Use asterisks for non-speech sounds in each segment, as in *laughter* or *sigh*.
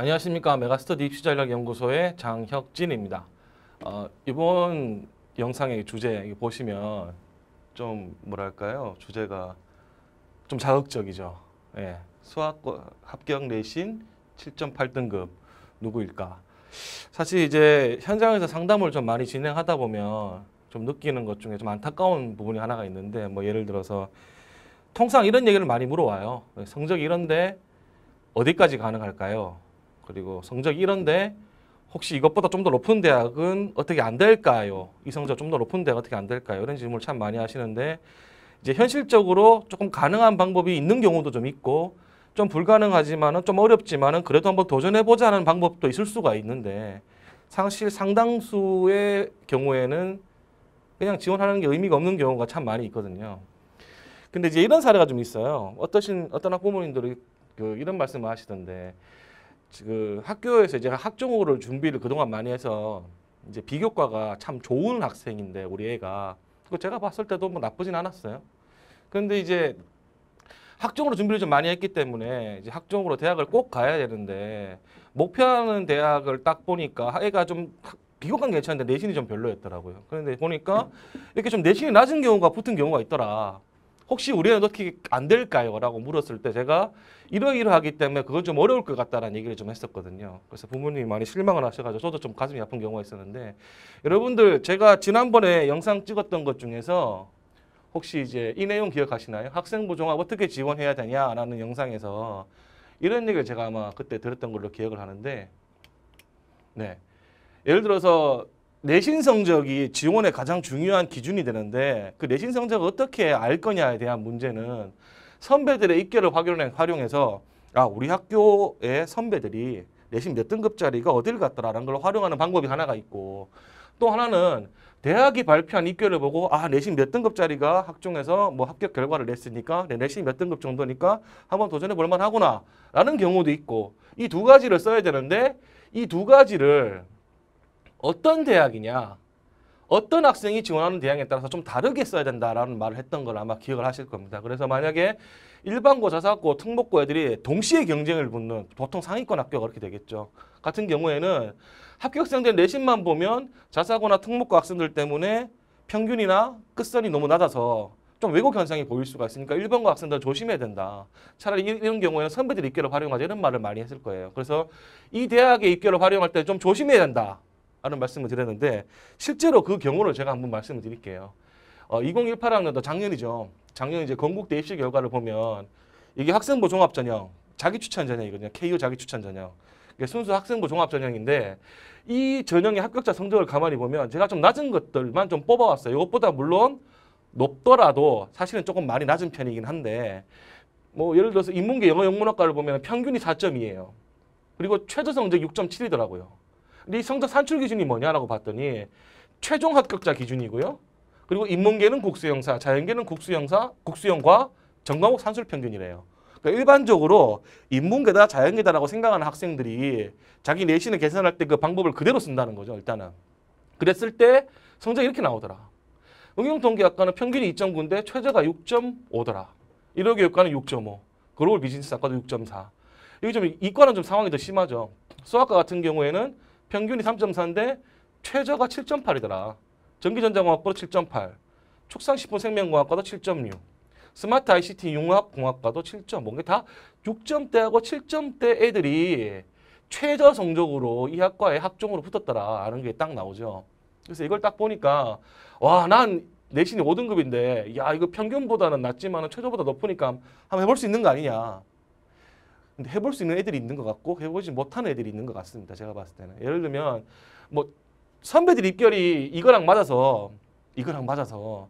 안녕하십니까 메가스터디 입시전략연구소의 장혁진입니다. 어, 이번 영상의 주제 보시면 좀 뭐랄까요 주제가 좀 자극적이죠. 예, 수학 합격 내신 7.8등급 누구일까? 사실 이제 현장에서 상담을 좀 많이 진행하다 보면 좀 느끼는 것 중에 좀 안타까운 부분이 하나가 있는데 뭐 예를 들어서 통상 이런 얘기를 많이 물어와요. 성적이 이런데 어디까지 가능할까요? 그리고 성적이 이런데 혹시 이것보다 좀 더 높은 대학은 어떻게 안 될까요? 이 성적 좀 더 높은 대학 어떻게 안 될까요? 이런 질문을 참 많이 하시는데 이제 현실적으로 조금 가능한 방법이 있는 경우도 좀 있고 좀 불가능하지만은 좀 어렵지만은 그래도 한번 도전해 보자는 방법도 있을 수가 있는데 사실 상당수의 경우에는 그냥 지원하는 게 의미가 없는 경우가 참 많이 있거든요. 근데 이제 이런 사례가 좀 있어요. 어떠신 어떤 학부모님들이 그 이런 말씀을 하시던데 그 학교에서 제가 학종으로 준비를 그동안 많이 해서 이제 비교과가 참 좋은 학생인데 우리 애가 그 제가 봤을 때도 뭐 나쁘진 않았어요. 그런데 이제 학종으로 준비를 좀 많이 했기 때문에 이제 학종으로 대학을 꼭 가야 되는데 목표하는 대학을 딱 보니까 애가 좀 비교과는 괜찮은데 내신이 좀 별로였더라고요. 그런데 보니까 이렇게 좀 내신이 낮은 경우가 붙은 경우가 있더라. 혹시 우리는 어떻게 안 될까요? 라고 물었을 때 제가 이러이러하기 때문에 그건 좀 어려울 것 같다라는 얘기를 좀 했었거든요. 그래서 부모님이 많이 실망을 하셔가지고 저도 좀 가슴이 아픈 경우가 있었는데 여러분들 제가 지난번에 영상 찍었던 것 중에서 혹시 이제 이 내용 기억하시나요? 학생부 종합 어떻게 지원해야 되냐라는 영상에서 이런 얘기를 제가 아마 그때 들었던 걸로 기억을 하는데 네. 예를 들어서 내신 성적이 지원의 가장 중요한 기준이 되는데 그 내신 성적을 어떻게 알 거냐에 대한 문제는 선배들의 입결을 활용해서 아 우리 학교의 선배들이 내신 몇 등급짜리가 어딜 갔더라라는 걸 활용하는 방법이 하나가 있고 또 하나는 대학이 발표한 입결을 보고 아 내신 몇 등급짜리가 학종에서 뭐 합격 결과를 냈으니까 내 내신 몇 등급 정도니까 한번 도전해 볼 만하구나 라는 경우도 있고 이 두 가지를 써야 되는데 이 두 가지를 어떤 대학이냐 어떤 학생이 지원하는 대학에 따라서 좀 다르게 써야 된다라는 말을 했던 걸 아마 기억을 하실 겁니다. 그래서 만약에 일반고, 자사고, 특목고 애들이 동시에 경쟁을 붙는 보통 상위권 학교가 그렇게 되겠죠. 같은 경우에는 합격생들 내신만 보면 자사고나 특목고 학생들 때문에 평균이나 끝선이 너무 낮아서 좀 왜곡 현상이 보일 수가 있으니까 일반고 학생들 조심해야 된다. 차라리 이런 경우에는 선배들 입결을 활용하자 이런 말을 많이 했을 거예요. 그래서 이 대학의 입결을 활용할 때 좀 조심해야 된다. 라는 말씀을 드렸는데 실제로 그 경우를 제가 한번 말씀을 드릴게요. 어, 2018학년도 작년이죠. 작년 이제 건국대 입시 결과를 보면 이게 학생부 종합 전형, 자기 추천 전형이거든요. KU 자기 추천 전형. 순수 학생부 종합 전형인데 이 전형의 합격자 성적을 가만히 보면 제가 좀 낮은 것들만 좀 뽑아왔어요. 이것보다 물론 높더라도 사실은 조금 많이 낮은 편이긴 한데 뭐 예를 들어서 인문계 영어 영문학과를 보면 평균이 4점이에요. 그리고 최저 성적 6.7이더라고요. 근데 이 성적 산출 기준이 뭐냐라고 봤더니 최종 합격자 기준이고요. 그리고 인문계는 국수형사, 자연계는 국수형사, 국수형과 전과목 산술 평균이래요. 그러니까 일반적으로 인문계다 자연계다라고 생각하는 학생들이 자기 내신을 계산할 때 그 방법을 그대로 쓴다는 거죠. 일단은. 그랬을 때 성적이 이렇게 나오더라. 응용통계학과는 평균이 2.9인데 최저가 6.5더라. 일요교육과는 6.5. 글로벌 비즈니스 학과도 6.4. 이게 좀 이과는 좀 상황이 더 심하죠. 수학과 같은 경우에는 평균이 3.4인데 최저가 7.8이더라. 전기전자공학과도 7.8, 축상식품생명공학과도 7.6, 스마트 ICT 융합공학과도 7.5. 뭐 다 6점대하고 7점대 애들이 최저 성적으로 이학과에 학종으로 붙었더라 하는 게 딱 나오죠. 그래서 이걸 딱 보니까 와난 내신이 5등급인데 야 이거 평균보다는 낮지만 최저보다 높으니까 한번 해볼 수 있는 거 아니냐. 근데 해볼 수 있는 애들이 있는 것 같고 해보지 못하는 애들이 있는 것 같습니다. 제가 봤을 때는 예를 들면 뭐 선배들 입결이 이거랑 맞아서 이거랑 맞아서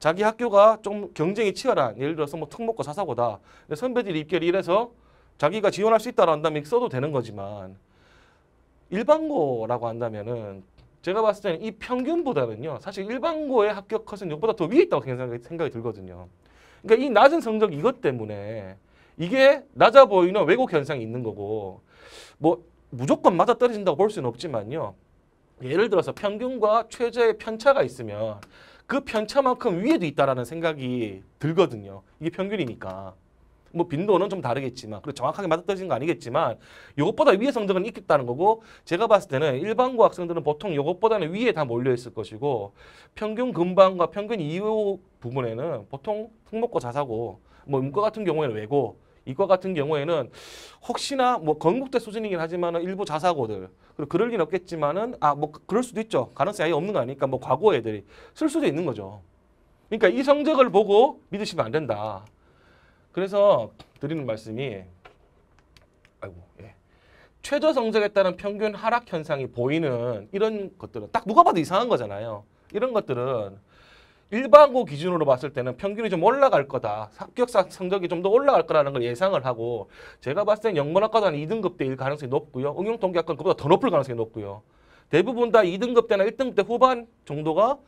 자기 학교가 좀 경쟁이 치열한 예를 들어서 뭐 특목고 사사고다 선배들 입결이 이래서 자기가 지원할 수 있다고 한다면 써도 되는 거지만 일반고라고 한다면은 제가 봤을 때는 이 평균보다는요 사실 일반고의 합격 컷은 이보다 더 위에 있다고 생각이 들거든요. 그러니까 이 낮은 성적 이것 때문에 이게 낮아 보이는 왜곡 현상이 있는 거고 뭐 무조건 맞아 떨어진다고 볼 수는 없지만요. 예를 들어서 평균과 최저의 편차가 있으면 그 편차만큼 위에도 있다라는 생각이 들거든요. 이게 평균이니까. 뭐 빈도는 좀 다르겠지만 그리고 정확하게 맞아떨어진 거 아니겠지만 이것보다 위의 성적은 있겠다는 거고 제가 봤을 때는 일반고 학생들은 보통 이것보다는 위에 다 몰려 있을 것이고 평균 근방과 평균 이후 부분에는 보통 특목고 자사고 뭐 문과 같은 경우에는 외고 이과 같은 경우에는 혹시나 뭐 건국대 수준이긴 하지만 일부 자사고들 그리고 그럴 리는 없겠지만은 아뭐 그, 그럴 수도 있죠. 가능성이 아예 없는 거 아니니까 뭐 과거 애들이 쓸 수도 있는 거죠. 그러니까 이 성적을 보고 믿으시면 안 된다. 그래서 드리는 말씀이 아이고 예. 최저 성적에 따른 평균 하락 현상이 보이는 이런 것들은 딱 누가 봐도 이상한 거잖아요. 이런 것들은 일반고 기준으로 봤을 때는 평균이 좀 올라갈 거다. 합격 성적이 좀 더 올라갈 거라는 걸 예상을 하고 제가 봤을 땐 영문학과도 한 2등급 대일 가능성이 높고요. 응용통계학과는 그보다 더 높을 가능성이 높고요. 대부분 다 2등급 대나 1등급 대 후반 정도가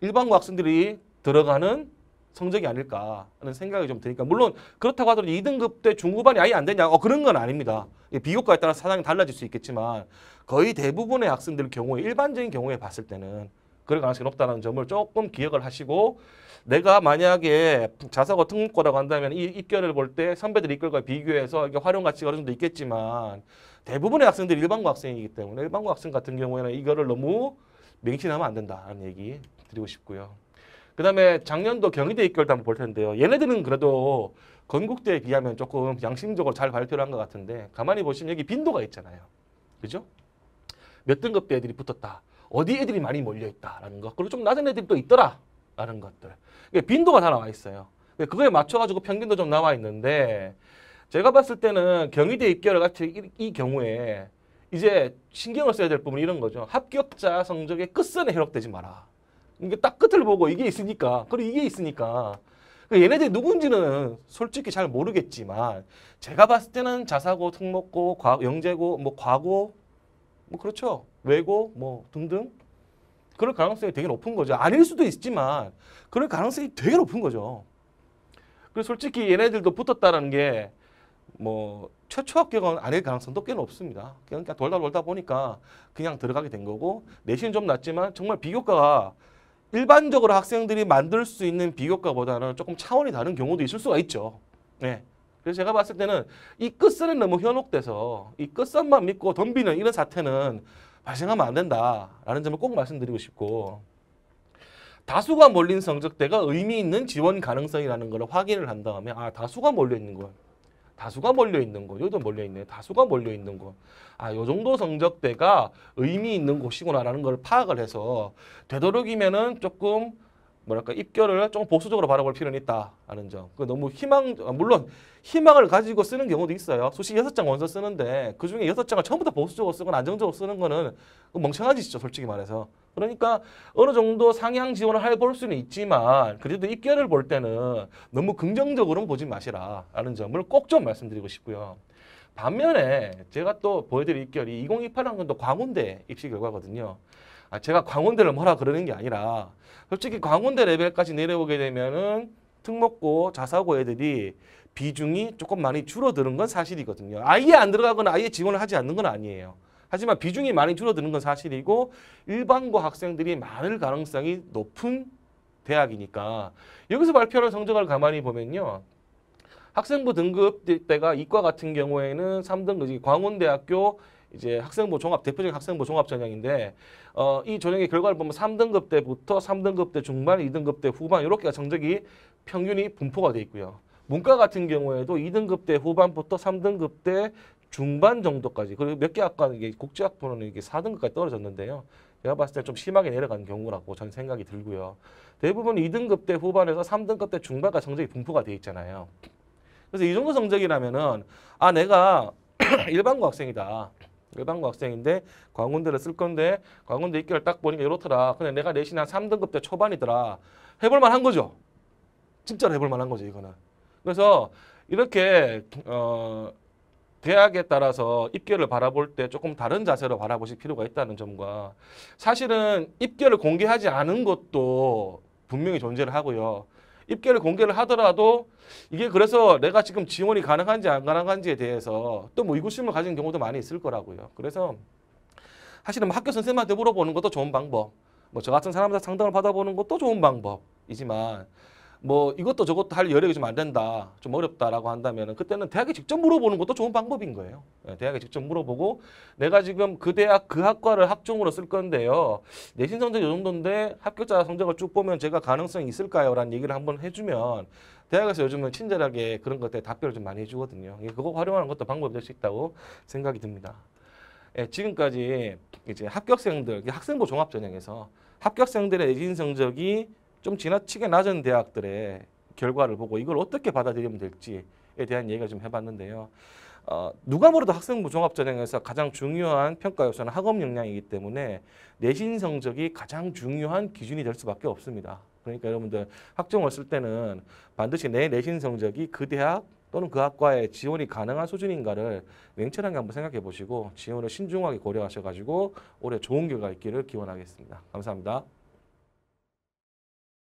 일반고 학생들이 들어가는 성적이 아닐까 하는 생각이 좀 드니까 물론 그렇다고 하더라도 2등급 대 중후반이 아예 안 되냐 어 그런 건 아닙니다 비교과에 따라 사상이 달라질 수 있겠지만 거의 대부분의 학생들 경우에 일반적인 경우에 봤을 때는 그럴 가능성이 높다는 점을 조금 기억을 하시고 내가 만약에 자사고 특목고라고 한다면 이 입결을 볼 때 선배들 입결과 비교해서 이게 활용 가치가 어느 정도 있겠지만 대부분의 학생들이 일반고 학생이기 때문에 일반고 학생 같은 경우에는 이거를 너무 맹신하면 안 된다는 얘기 드리고 싶고요. 그 다음에 작년도 경희대 입결도 한번 볼 텐데요. 얘네들은 그래도 건국대에 비하면 조금 양심적으로 잘 발표를 한 것 같은데 가만히 보시면 여기 빈도가 있잖아요. 그죠? 몇 등급 대 애들이 붙었다. 어디 애들이 많이 몰려 있다라는 것 그리고 좀 낮은 애들이 또 있더라라는 것들 빈도가 다 나와 있어요. 그거에 맞춰가지고 평균도 좀 나와 있는데 제가 봤을 때는 경희대 입결 같이 이, 이 경우에 이제 신경을 써야 될 부분이 이런 거죠. 합격자 성적의 끝선에 현혹되지 마라. 이게 딱 끝을 보고 이게 있으니까 그리고 이게 있으니까 그 얘네들이 누군지는 솔직히 잘 모르겠지만 제가 봤을 때는 자사고, 특목고, 과, 영재고, 뭐 과고 뭐 그렇죠. 외고뭐 등등 그럴 가능성이 되게 높은 거죠. 아닐 수도 있지만 그럴 가능성이 되게 높은 거죠. 그리고 솔직히 얘네들도 붙었다는 게 뭐 최초 합격은 아닐 가능성도 꽤 높습니다. 그러니까 돌다 돌다 보니까 그냥 들어가게 된 거고 내신 은좀 낮지만 정말 비교과가 일반적으로 학생들이 만들 수 있는 비교과보다는 조금 차원이 다른 경우도 있을 수가 있죠. 네. 그래서 제가 봤을 때는 이 끝선에 너무 현혹돼서 이 끝선만 믿고 덤비는 이런 사태는 발생하면 안 된다라는 점을 꼭 말씀드리고 싶고 다수가 몰린 성적대가 의미 있는 지원 가능성이라는 걸 확인을 한 다음에 아 다수가 몰려 있는 거 다수가 몰려 있는 거 여기도 몰려 있네 다수가 몰려 있는 거아요 정도 성적대가 의미 있는 곳이구나라는 걸 파악을 해서 되도록이면은 조금 뭐랄까 입결을 조 보수적으로 바라볼 필요는 있다라는 점. 그 너무 희망 아, 물론 희망을 가지고 쓰는 경우도 있어요. 수시 여섯 장 원서 쓰는데 그 중에 여섯 장을 전부 다 보수적으로 쓰거나 안정적으로 쓰는 거는 그 멍청한 짓이죠, 솔직히 말해서. 그러니까 어느 정도 상향 지원을 해볼 수는 있지만 그래도 입결을 볼 때는 너무 긍정적으로는 보지 마시라라는 점을 꼭 좀 말씀드리고 싶고요. 반면에 제가 또 보여드릴 입결이 2028학년도 광운대 입시 결과거든요. 아, 제가 광원대를 뭐라 그러는 게 아니라 솔직히 광원대 레벨까지 내려오게 되면은 특목고, 자사고 애들이 비중이 조금 많이 줄어드는 건 사실이거든요. 아예 안 들어가거나 아예 지원을 하지 않는 건 아니에요. 하지만 비중이 많이 줄어드는 건 사실이고 일반고 학생들이 많을 가능성이 높은 대학이니까 여기서 발표하는 성적을 가만히 보면요. 학생부 등급 때가 이과 같은 경우에는 3등급, 이 광원대학교 이제 학생부 종합 대표적인 학생부 종합 전형인데 어, 이 전형의 결과를 보면 3등급 때부터 3등급 때 중반, 2등급 때 후반 이렇게 성적이 평균이 분포가 돼 있고요. 문과 같은 경우에도 2등급 때 후반부터 3등급 때 중반 정도까지 그리고 몇 개 학과는 이게 국제학부는 이게 4등급까지 떨어졌는데요. 제가 봤을 때 좀 심하게 내려간 경우라고 저는 생각이 들고요. 대부분 2등급 때 후반에서 3등급 때 중반까지 성적이 분포가 돼 있잖아요. 그래서 이 정도 성적이라면은 아 내가 *clears throat* 일반고 학생이다. 외방고 학생인데 광운대를 쓸 건데 광운대 입결 을딱 보니까 이렇더라. 근데 내가 내신 한 3등급대 초반이더라. 해볼 만한 거죠. 진짜로 해볼 만한 거죠 이거는. 그래서 이렇게 어 대학에 따라서 입결을 바라볼 때 조금 다른 자세로 바라보실 필요가 있다는 점과 사실은 입결을 공개하지 않은 것도 분명히 존재를 하고요. 입계를 공개를 하더라도 이게 그래서 내가 지금 지원이 가능한지 안 가능한지에 대해서 또 뭐 의구심을 가진 경우도 많이 있을 거라고요. 그래서 사실은 뭐 학교 선생님한테 물어보는 것도 좋은 방법, 뭐 저 같은 사람들 상담을 받아보는 것도 좋은 방법이지만 뭐 이것도 저것도 할 여력이 좀 안 된다, 좀 어렵다라고 한다면 그때는 대학에 직접 물어보는 것도 좋은 방법인 거예요. 예, 대학에 직접 물어보고 내가 지금 그 대학 그 학과를 학종으로 쓸 건데요. 내신 성적이 이 정도인데 합격자 성적을 쭉 보면 제가 가능성이 있을까요? 라는 얘기를 한번 해주면 대학에서 요즘은 친절하게 그런 것에 답변을 좀 많이 해주거든요. 그거 활용하는 것도 방법이 될 수 있다고 생각이 듭니다. 예, 지금까지 이제 합격생들, 학생부 종합전형에서 합격생들의 내신 성적이 좀 지나치게 낮은 대학들의 결과를 보고 이걸 어떻게 받아들이면 될지에 대한 얘기를 좀 해봤는데요. 어, 누가 뭐래도 학생부 종합전형에서 가장 중요한 평가 요소는 학업 역량이기 때문에 내신 성적이 가장 중요한 기준이 될 수밖에 없습니다. 그러니까 여러분들 학종을 쓸 때는 반드시 내 내신 성적이 그 대학 또는 그 학과에 지원이 가능한 수준인가를 냉철하게 한번 생각해 보시고 지원을 신중하게 고려하셔가지고 올해 좋은 결과 있기를 기원하겠습니다. 감사합니다.